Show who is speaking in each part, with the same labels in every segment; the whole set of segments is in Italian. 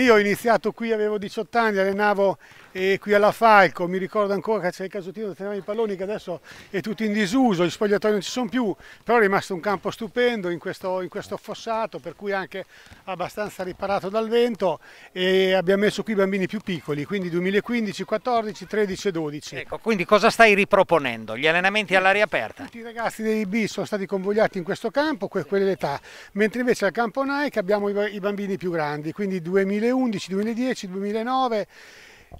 Speaker 1: Io ho iniziato qui, avevo 18 anni, allenavo e qui alla Falco, mi ricordo ancora che c'è il casottino dove tenevano i palloni che adesso è tutto in disuso, gli spogliatoi non ci sono più, però è rimasto un campo stupendo in questo, in questo fossato per cui anche abbastanza riparato dal vento e abbiamo messo qui i bambini più piccoli, quindi 2015, 14, 13 e
Speaker 2: 12. Ecco, quindi cosa stai riproponendo? Gli allenamenti all'aria aperta? Tutti i
Speaker 1: ragazzi dei B sono stati convogliati in questo campo, que quelle d'età, mentre invece al campo Nike abbiamo i bambini più grandi, quindi 2011, 2010, 2009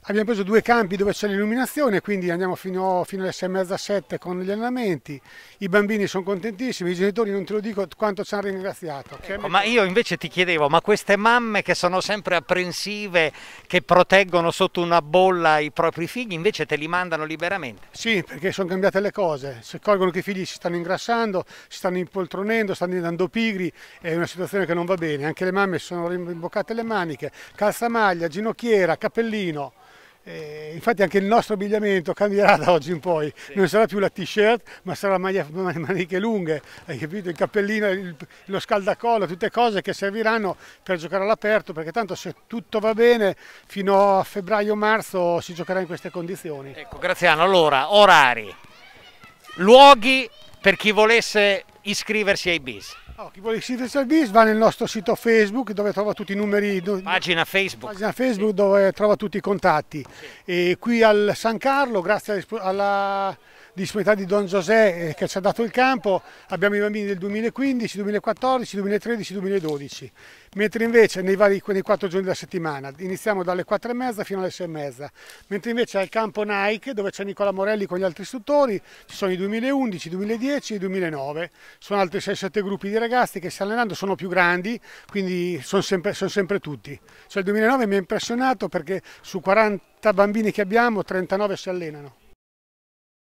Speaker 1: Abbiamo preso due campi dove c'è l'illuminazione, quindi andiamo fino, fino alle 6 e mezza, 7 con gli allenamenti. I bambini sono contentissimi, i genitori non te lo dico quanto ci hanno ringraziato.
Speaker 2: Ecco, ma io invece ti chiedevo, ma queste mamme che sono sempre apprensive, che proteggono sotto una bolla i propri figli, invece te li mandano liberamente?
Speaker 1: Sì, perché sono cambiate le cose. Se colgono che i figli si stanno ingrassando, si stanno impoltronendo, stanno diventando pigri, è una situazione che non va bene. Anche le mamme si sono rimboccate le maniche, calzamaglia, ginocchiera, cappellino. Eh, infatti anche il nostro abbigliamento cambierà da oggi in poi, sì. non sarà più la t-shirt ma sarà maglia, maniche lunghe, hai capito? Il cappellino, il, lo scaldacollo, tutte cose che serviranno per giocare all'aperto perché tanto se tutto va bene fino a febbraio-marzo si giocherà in queste condizioni. Ecco
Speaker 2: Graziano, allora orari, luoghi per chi volesse iscriversi ai bis.
Speaker 1: Oh, chi vuole iscriversi al BIS va nel nostro sito Facebook dove trova tutti i numeri.
Speaker 2: Pagina Facebook.
Speaker 1: Pagina Facebook sì. dove trova tutti i contatti. Sì. E qui al San Carlo, grazie alla disponibilità di Don José eh, che ci ha dato il campo, abbiamo i bambini del 2015, 2014, 2013, 2012, mentre invece nei, vari, nei 4 giorni della settimana iniziamo dalle 4 e mezza fino alle 6 e mezza, mentre invece al campo Nike dove c'è Nicola Morelli con gli altri istruttori ci sono i 2011, 2010 e 2009, sono altri 6-7 gruppi di ragazzi che si allenando sono più grandi, quindi sono sempre, sono sempre tutti. Cioè il 2009 mi ha impressionato perché su 40 bambini che abbiamo 39 si allenano.